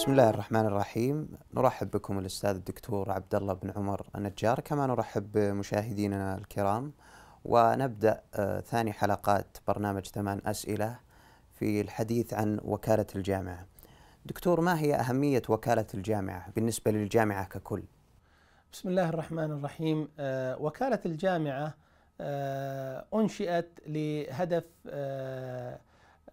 بسم الله الرحمن الرحيم نرحب بكم الاستاذ الدكتور عبد الله بن عمر النجار كما نرحب بمشاهدينا الكرام ونبدا آه، ثاني حلقات برنامج ثمان اسئله في الحديث عن وكاله الجامعه. دكتور ما هي اهميه وكاله الجامعه بالنسبه للجامعه ككل؟ بسم الله الرحمن الرحيم آه، وكاله الجامعه آه، انشئت لهدف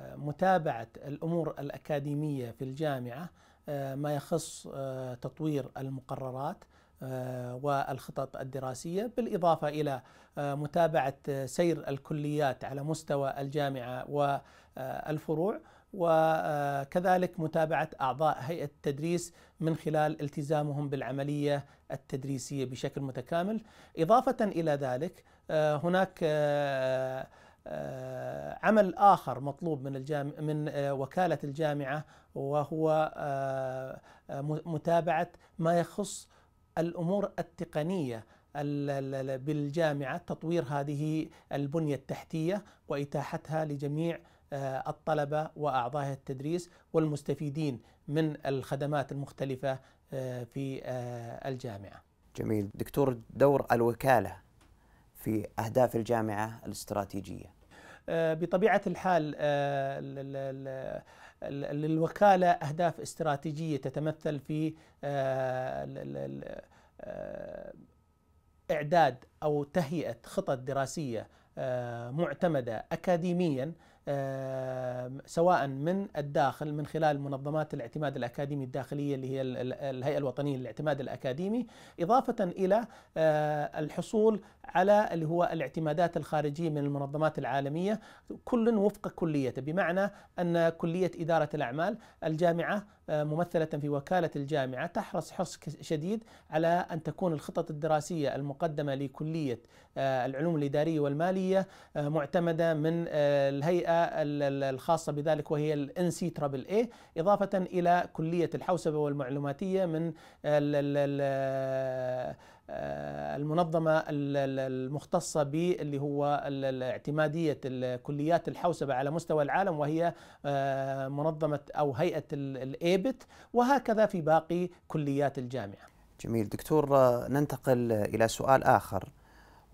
متابعه الامور الاكاديميه في الجامعه آه، ما يخص آه، تطوير المقررات آه، والخطط الدراسية بالإضافة إلى متابعة سير الكليات على مستوى الجامعة والفروع وكذلك متابعة أعضاء هيئة التدريس من خلال التزامهم بالعملية التدريسية بشكل متكامل إضافة إلى ذلك هناك آه، عمل آخر مطلوب من الجامع من آه، وكالة الجامعة وهو آه، متابعة ما يخص الأمور التقنية بالجامعة تطوير هذه البنية التحتية وإتاحتها لجميع الطلبة وأعضاء التدريس والمستفيدين من الخدمات المختلفة في الجامعة جميل دكتور دور الوكالة في أهداف الجامعة الاستراتيجية؟ آه، بطبيعة الحال آه، للوكالة أهداف استراتيجية تتمثل في آه، إعداد أو تهيئة خطط دراسية معتمدة أكاديميا سواء من الداخل من خلال منظمات الاعتماد الاكاديمي الداخليه اللي هي الهيئه الوطنيه للاعتماد الاكاديمي اضافه الى آه، الحصول على اللي هو الاعتمادات الخارجيه من المنظمات العالميه كل وفق كليته بمعنى ان كليه اداره الاعمال الجامعه آه، ممثله في وكاله الجامعه تحرص حرص شديد على ان تكون الخطط الدراسيه المقدمه لكليه آه، العلوم الاداريه والماليه معتمده من الهيئه الخاصة بذلك وهي الان NC ترابل اي إضافة إلى كلية الحوسبة والمعلوماتية من آه، المنظمة المختصة باللي هو اعتمادية كليات الحوسبة على مستوى العالم وهي آه، منظمة أو هيئة الإيبت وهكذا في باقي كليات الجامعة جميل دكتور آه، ننتقل إلى سؤال آخر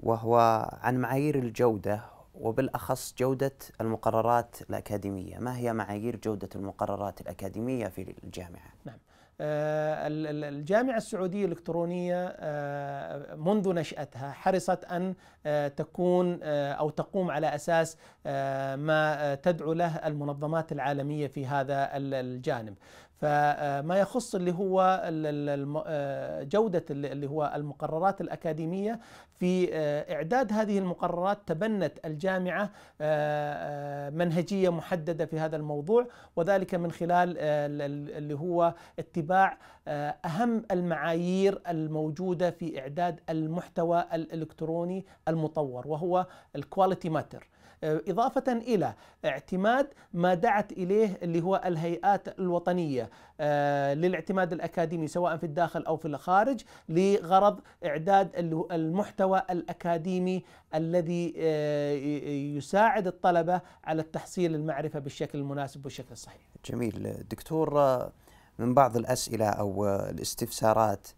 وهو عن معايير الجودة وبالأخص جودة المقررات الأكاديمية ما هي معايير جودة المقررات الأكاديمية في الجامعة؟ نعم آه، الجامعة السعودية الإلكترونية آه، منذ نشأتها حرصت أن آه، تكون أو تقوم على أساس ما تدعو له المنظمات العالمية في هذا الجانب فما يخص اللي هو آه، جودة اللي هو المقررات الأكاديمية في آه، إعداد هذه المقررات تبنت الجامعة آه، منهجية محددة في هذا الموضوع وذلك من خلال اللي هو اتباع أهم المعايير الموجودة في إعداد المحتوى الإلكتروني المطور وهو الكواليتي ماتر إضافة إلى اعتماد ما دعت إليه اللي هو الهيئات الوطنية آه، للاعتماد الاكاديمي سواء في الداخل او في الخارج لغرض اعداد المحتوى الاكاديمي الذي آه، يساعد الطلبه على التحصيل المعرفه بالشكل المناسب والشكل الصحيح. جميل دكتور آه، من بعض الاسئله او الاستفسارات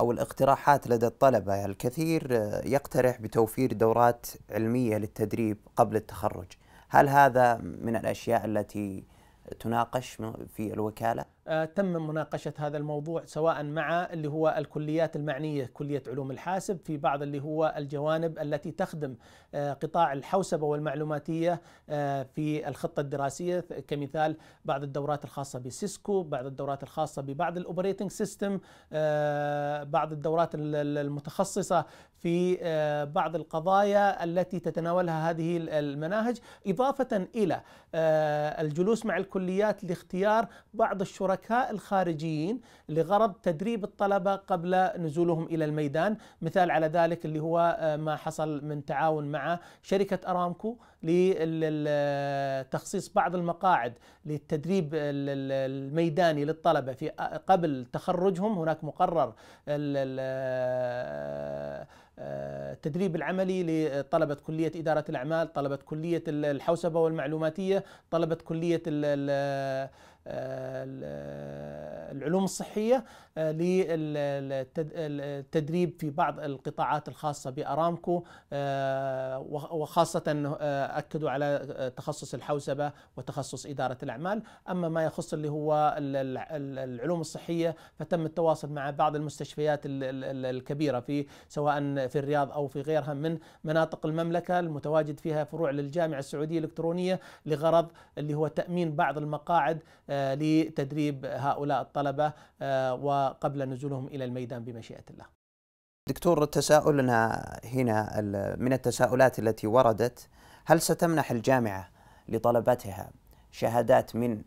او الاقتراحات لدى الطلبه الكثير يقترح بتوفير دورات علميه للتدريب قبل التخرج. هل هذا من الاشياء التي تناقش في الوكالة؟ آه، تم مناقشة هذا الموضوع سواء مع اللي هو الكليات المعنية كلية علوم الحاسب في بعض اللي هو الجوانب التي تخدم آه، قطاع الحوسبة والمعلوماتية آه، في الخطة الدراسية كمثال بعض الدورات الخاصة بسيسكو بعض الدورات الخاصة ببعض الأوبريتنج سيستم بعض الدورات المتخصصة في آه، بعض القضايا التي تتناولها هذه المناهج إضافة إلى آه، الجلوس مع الكليات لاختيار بعض الشركاء الخارجيين لغرض تدريب الطلبة قبل نزولهم إلى الميدان مثال على ذلك اللي هو آه، ما حصل من تعاون مع شركة أرامكو لتخصيص بعض المقاعد للتدريب الميداني للطلبة في قبل تخرجهم هناك مقرر التدريب آه، آه، العملي لطلبة كلية إدارة الأعمال طلبة كلية الحوسبة والمعلوماتية طلبة كلية آه، العلوم الصحية آه، للتدريب في بعض القطاعات الخاصة بأرامكو آه، وخاصة أكدوا على تخصص الحوسبة وتخصص إدارة الأعمال أما ما يخص اللي هو العلوم الصحية فتم التواصل مع بعض المستشفيات الكبيرة في سواء في الرياض أو في غيرها من مناطق المملكة المتواجد فيها فروع للجامعة السعودية الإلكترونية لغرض اللي هو تأمين بعض المقاعد آه، لتدريب هؤلاء الطلبة آه، وقبل نزولهم إلى الميدان بمشيئة الله دكتور تساؤلنا هنا من التساؤلات التي وردت هل ستمنح الجامعة لطلبتها شهادات من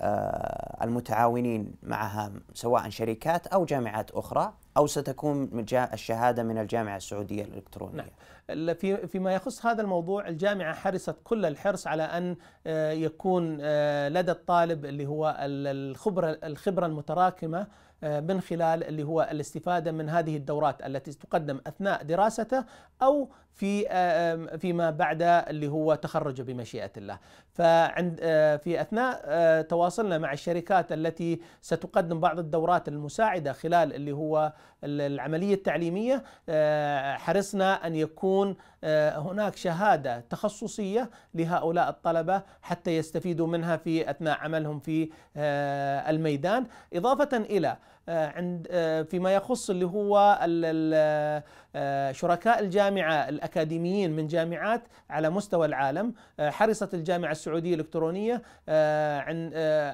آه، المتعاونين معها سواء شركات أو جامعات أخرى أو ستكون الشهادة من الجامعة السعودية الإلكترونية نعم. في فيما يخص هذا الموضوع الجامعة حرصت كل الحرص على أن آه، يكون آه، لدى الطالب اللي هو الخبرة الخبرة المتراكمة آه، من خلال اللي هو الاستفادة من هذه الدورات التي تقدم أثناء دراسته أو في آه، فيما بعد اللي هو تخرجه بمشيئة الله فعند آه، في أثناء تواصلنا مع الشركات التي ستقدم بعض الدورات المساعدة خلال اللي هو العملية التعليمية حرصنا أن يكون آه، هناك شهادة تخصصية لهؤلاء الطلبة حتى يستفيدوا منها في أثناء عملهم في آه، الميدان إضافة إلى آه، عند فيما يخص اللي هو آه، شركاء الجامعة الأكاديميين من جامعات على مستوى العالم آه، حرصت الجامعة السعودية الإلكترونية آه، عن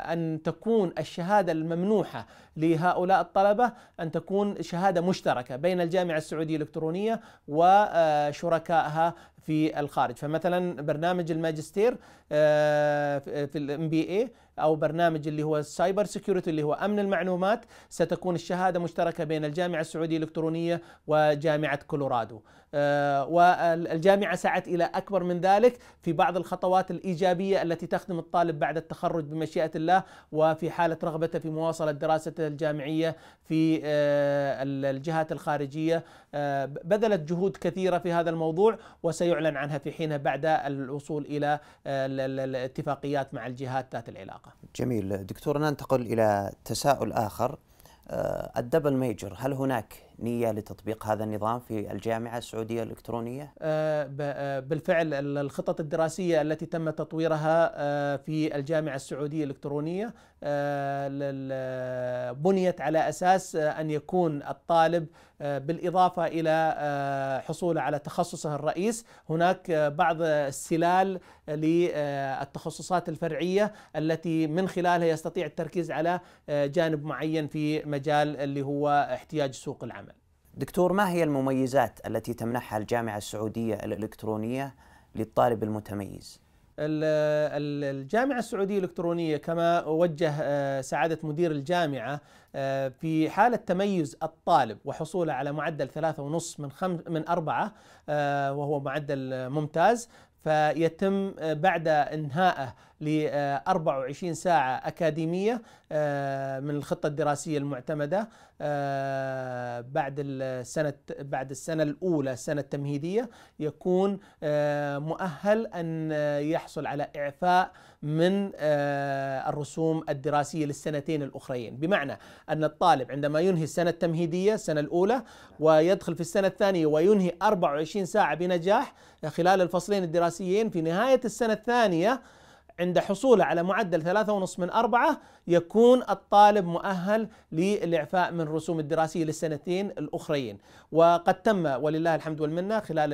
أن تكون الشهادة الممنوحة لهؤلاء الطلبة أن تكون شهادة مشتركة بين الجامعة السعودية الإلكترونية وشركائها في الخارج فمثلا برنامج الماجستير في الام بي اي او برنامج اللي هو السايبر سيكيورتي اللي هو امن المعلومات ستكون الشهاده مشتركه بين الجامعه السعوديه الالكترونيه وجامعه جامعة كولورادو آه، والجامعة سعت إلى أكبر من ذلك في بعض الخطوات الإيجابية التي تخدم الطالب بعد التخرج بمشيئة الله وفي حالة رغبته في مواصلة دراسته الجامعية في آه، الجهات الخارجية آه، بذلت جهود كثيرة في هذا الموضوع وسيعلن عنها في حينها بعد الوصول إلى الاتفاقيات مع الجهات ذات العلاقة جميل دكتور ننتقل إلى تساؤل آخر الدبل ميجر هل هناك نية لتطبيق هذا النظام في الجامعة السعودية الإلكترونية؟ آه، آه، بالفعل الخطط الدراسية التي تم تطويرها آه، في الجامعة السعودية الإلكترونية بنيت على أساس أن يكون الطالب بالإضافة إلى حصوله على تخصصه الرئيس هناك بعض السلال للتخصصات الفرعية التي من خلالها يستطيع التركيز على جانب معين في مجال اللي هو احتياج سوق العمل دكتور ما هي المميزات التي تمنحها الجامعة السعودية الإلكترونية للطالب المتميز؟ الجامعة السعودية الإلكترونية كما وجه آه، سعادة مدير الجامعة آه، في حالة تميز الطالب وحصوله على معدل ثلاثة ونصف من خمس من أربعة آه، وهو معدل ممتاز فيتم بعد انهائه ل 24 ساعة أكاديمية آه، من الخطة الدراسية المعتمدة آه، بعد السنة بعد السنة الأولى السنة التمهيدية يكون آه، مؤهل أن يحصل على إعفاء من الرسوم الدراسية للسنتين الأخرين بمعنى أن الطالب عندما ينهي السنة التمهيدية السنة الأولى ويدخل في السنة الثانية وينهي 24 ساعة بنجاح خلال الفصلين الدراسيين في نهاية السنة الثانية عند حصوله على معدل ثلاثة ونصف من أربعة يكون الطالب مؤهل للإعفاء من الرسوم الدراسية للسنتين الأخرين وقد تم ولله الحمد والمنة خلال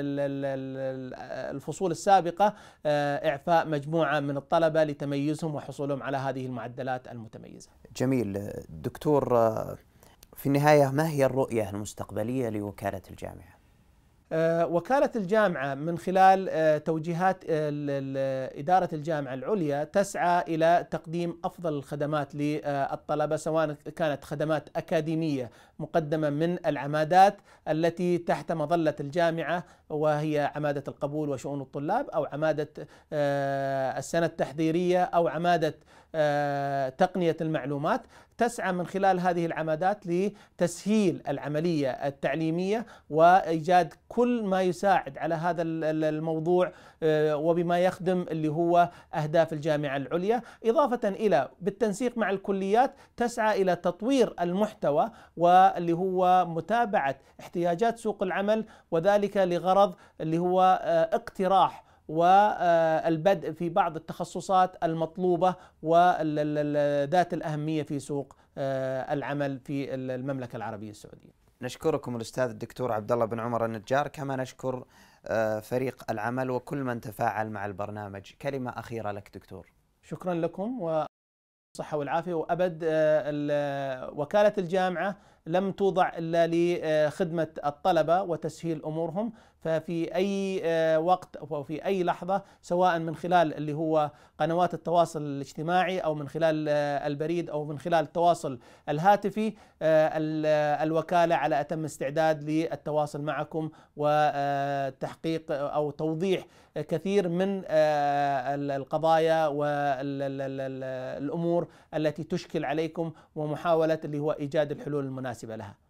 الفصول السابقة آه، إعفاء مجموعة من الطلبة لتميزهم وحصولهم على هذه المعدلات المتميزة جميل دكتور آه، في النهاية ما هي الرؤية المستقبلية لوكالة الجامعة؟ آه، وكالة الجامعة من خلال آه، توجيهات آه، إدارة الجامعة العليا تسعى إلى تقديم أفضل الخدمات للطلبة سواء كانت خدمات أكاديمية مقدمة من العمادات التي تحت مظلة الجامعة وهي عمادة القبول وشؤون الطلاب أو عمادة السنة التحضيرية أو عمادة آه، تقنيه المعلومات تسعى من خلال هذه العمادات لتسهيل العمليه التعليميه وايجاد كل ما يساعد على هذا الموضوع آه، وبما يخدم اللي هو اهداف الجامعه العليا، اضافه الى بالتنسيق مع الكليات تسعى الى تطوير المحتوى واللي هو متابعه احتياجات سوق العمل وذلك لغرض اللي هو آه، اقتراح والبدء في بعض التخصصات المطلوبة وذات الأهمية في سوق آه، العمل في المملكة العربية السعودية نشكركم الاستاذ الدكتور عبد الله بن عمر النجار كما نشكر آه، فريق العمل وكل من تفاعل مع البرنامج كلمه اخيره لك دكتور شكرا لكم و الصحة والعافية وأبد آه، وكالة الجامعة لم توضع إلا لخدمة الطلبة وتسهيل أمورهم ففي أي آه، وقت أو في أي لحظة سواء من خلال اللي هو قنوات التواصل الاجتماعي أو من خلال آه، البريد أو من خلال التواصل الهاتفي آه، الوكالة على أتم استعداد للتواصل معكم وتحقيق أو توضيح كثير من القضايا والأمور التي تشكل عليكم ومحاولة اللي هو إيجاد الحلول المناسبة لها